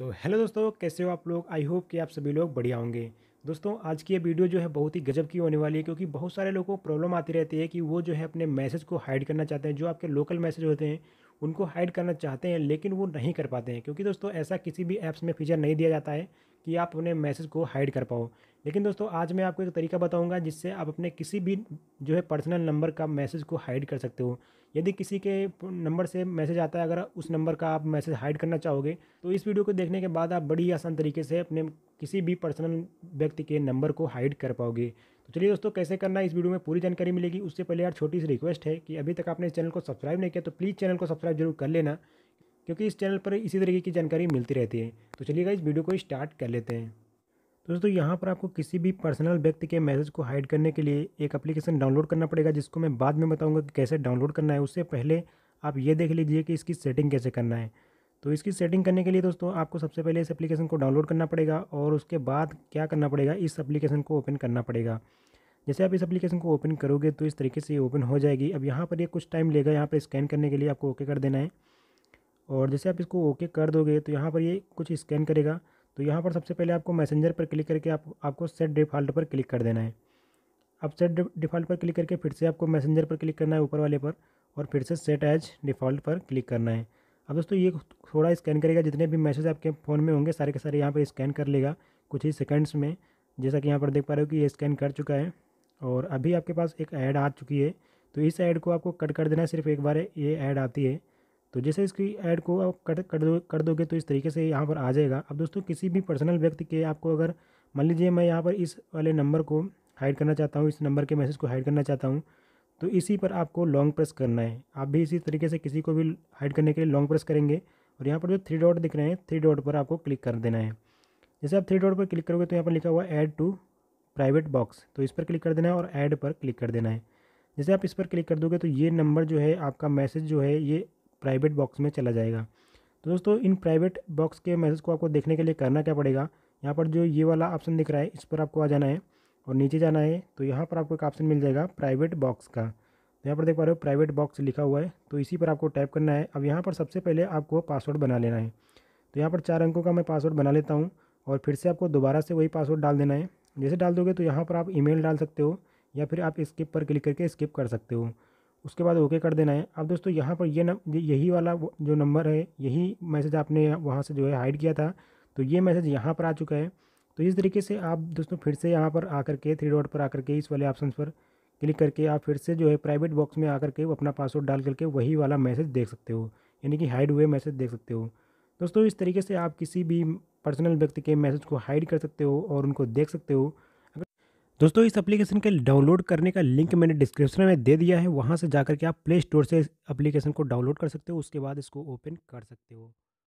सो so, hello दोस्तों कैसे हो आप लोग आई होप कि आप सभी लोग बढ़िया होंगे दोस्तों आज की ये वीडियो जो है बहुत ही गजब की होने वाली है क्योंकि बहुत सारे लोगों को प्रॉब्लम आती रहती है कि वो जो है अपने मैसेज को हाइड करना चाहते हैं जो आपके लोकल मैसेज होते हैं उनको हाइड करना चाहते हैं लेकिन वो नहीं कर पाते हैं क्योंकि दोस्तों ऐसा किसी भी ऐप्स में फीचर नहीं दिया जाता है कि आप अपने मैसेज को हाइड कर पाओ लेकिन दोस्तों आज मैं आपको एक तरीका बताऊंगा जिससे आप अपने किसी भी जो है पर्सनल नंबर का मैसेज को हाइड कर सकते हो यदि किसी के नंबर से मैसेज आता है अगर उस नंबर का आप मैसेज हाइड करना चाहोगे तो इस वीडियो को देखने के बाद आप बड़ी आसान तरीके से अपने किसी भी पर्सनल व्यक्ति के नंबर को हाइड कर पाओगे तो चलिए दोस्तों कैसे करना इस वीडियो में पूरी जानकारी मिलेगी उससे पहले यार छोटी सी रिक्वेस्ट है कि अभी तक आपने इस चैनल को सब्सक्राइब नहीं किया तो प्लीज़ चैनल को सब्सक्राइब जरूर कर लेना क्योंकि इस चैनल पर इसी तरीके की जानकारी मिलती रहती है तो चलिएगा इस वीडियो को स्टार्ट कर लेते हैं तो दोस्तों यहाँ पर आपको किसी भी पर्सनल व्यक्ति के मैसेज को हाइड करने के लिए एक एप्लीकेशन डाउनलोड करना पड़ेगा जिसको मैं बाद में बताऊँगा कि कैसे डाउनलोड करना है उससे पहले आप ये देख लीजिए कि इसकी सेटिंग कैसे करना है तो इसकी सेटिंग करने के लिए दोस्तों आपको सबसे पहले इस एप्लीकेशन को डाउनलोड करना पड़ेगा और उसके बाद क्या करना पड़ेगा इस एप्लीकेशन को ओपन करना पड़ेगा जैसे आप इस एप्लीकेशन को ओपन करोगे तो इस तरीके से ये ओपन हो जाएगी अब यहाँ पर ये कुछ टाइम लेगा यहाँ पर स्कैन करने के लिए आपको ओके कर देना है और जैसे आप इसको ओके कर दोगे तो यहाँ पर ये कुछ स्कैन करेगा तो यहाँ पर सबसे पहले आपको मैसेंजर पर क्लिक करके आप आपको सेट डिफ़ॉल्ट पर क्लिक कर देना है आप सेट डिफ़ॉल्ट पर क्लिक करके फिर से आपको मैसेंजर पर क्लिक करना है ऊपर वाले पर और फिर से सेट एज डिफ़ॉल्ट पर क्लिक करना है अब दोस्तों ये थोड़ा स्कैन करेगा जितने भी मैसेज आपके फ़ोन में होंगे सारे के सारे यहाँ पर स्कैन कर लेगा कुछ ही सेकेंड्स में जैसा कि यहाँ पर देख पा रहे हो कि ये स्कैन कर चुका है और अभी आपके पास एक ऐड आ चुकी है तो इस ऐड को आपको कट कर देना है सिर्फ एक बार ये ऐड आती है तो जैसे इसकी ऐड को आप कट कर दो कर दोगे तो इस तरीके से यहाँ पर आ जाएगा अब दोस्तों किसी भी पर्सनल व्यक्ति के आपको अगर मान लीजिए मैं यहाँ पर इस वाले नंबर को हाइड करना चाहता हूँ इस नंबर के मैसेज को हाइड करना चाहता हूँ तो इसी पर आपको लॉन्ग प्रेस करना है आप भी इसी तरीके से किसी को भी हाइड करने के लिए लॉन्ग प्रेस करेंगे और यहाँ पर जो थ्री डॉट दिख रहे हैं थ्री डॉट पर आपको क्लिक कर देना है जैसे आप थ्री डॉट पर क्लिक करोगे तो यहाँ पर लिखा हुआ ऐड टू प्राइवेट बॉक्स तो इस पर क्लिक कर देना है और ऐड पर क्लिक कर देना है जैसे आप इस पर क्लिक कर दोगे तो ये नंबर जो है आपका मैसेज जो है ये प्राइवेट बॉक्स में चला जाएगा तो दोस्तों इन प्राइवेट बॉक्स के मैसेज को आपको देखने के लिए करना क्या पड़ेगा यहाँ पर जो ये वाला ऑप्शन दिख रहा है इस पर आपको आ जाना है और नीचे जाना है तो यहाँ पर आपको एक ऑप्शन मिल जाएगा प्राइवेट बॉक्स का तो यहाँ पर देख पा रहे हो प्राइवेट बॉक्स लिखा हुआ है तो इसी पर आपको टाइप करना है अब यहाँ पर सबसे पहले आपको पासवर्ड बना लेना है तो यहाँ पर चार अंकों का मैं पासवर्ड बना लेता हूँ और फिर से आपको दोबारा से वही पासवर्ड डाल देना है जैसे डाल दोगे तो यहाँ पर आप ईमेल डाल सकते हो या फिर आप स्किप पर क्लिक करके स्किप कर सकते हो उसके बाद ओके कर देना है अब दोस्तों यहाँ पर ये यही वाला जो नंबर है यही मैसेज आपने वहाँ से जो है हाइड किया था तो ये मैसेज यहाँ पर आ चुका है तो इस तरीके से आप दोस्तों फिर से यहाँ पर आकर के थ्री डॉट पर आकर के इस वाले ऑप्शन पर क्लिक करके आप फिर से जो है प्राइवेट बॉक्स में आकर के अपना पासवर्ड डाल करके वही वाला मैसेज देख सकते हो यानी कि हाइड हुए मैसेज देख सकते हो दोस्तों इस तरीके से आप किसी भी पर्सनल व्यक्ति के मैसेज को हाइड कर सकते हो और उनको देख सकते हो दोस्तों इस एप्लीकेशन के डाउनलोड करने का लिंक मैंने डिस्क्रिप्शन में दे दिया है वहाँ से जाकर के आप प्ले स्टोर से एप्लीकेशन को डाउनलोड कर सकते हो उसके बाद इसको ओपन कर सकते हो